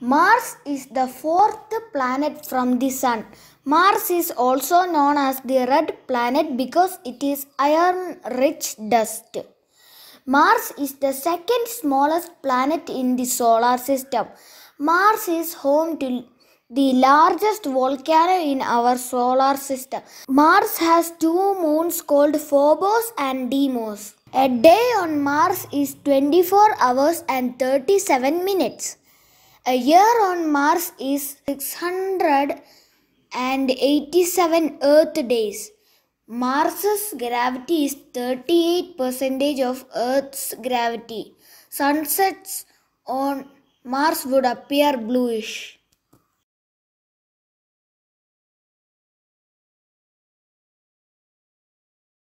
Mars is the fourth planet from the Sun. Mars is also known as the red planet because it is iron rich dust. Mars is the second smallest planet in the solar system. Mars is home to the largest volcano in our solar system. Mars has two moons called Phobos and Deimos. A day on Mars is 24 hours and 37 minutes. A year on Mars is 687 Earth days. Mars's gravity is 38% of Earth's gravity. Sunsets on Mars would appear bluish.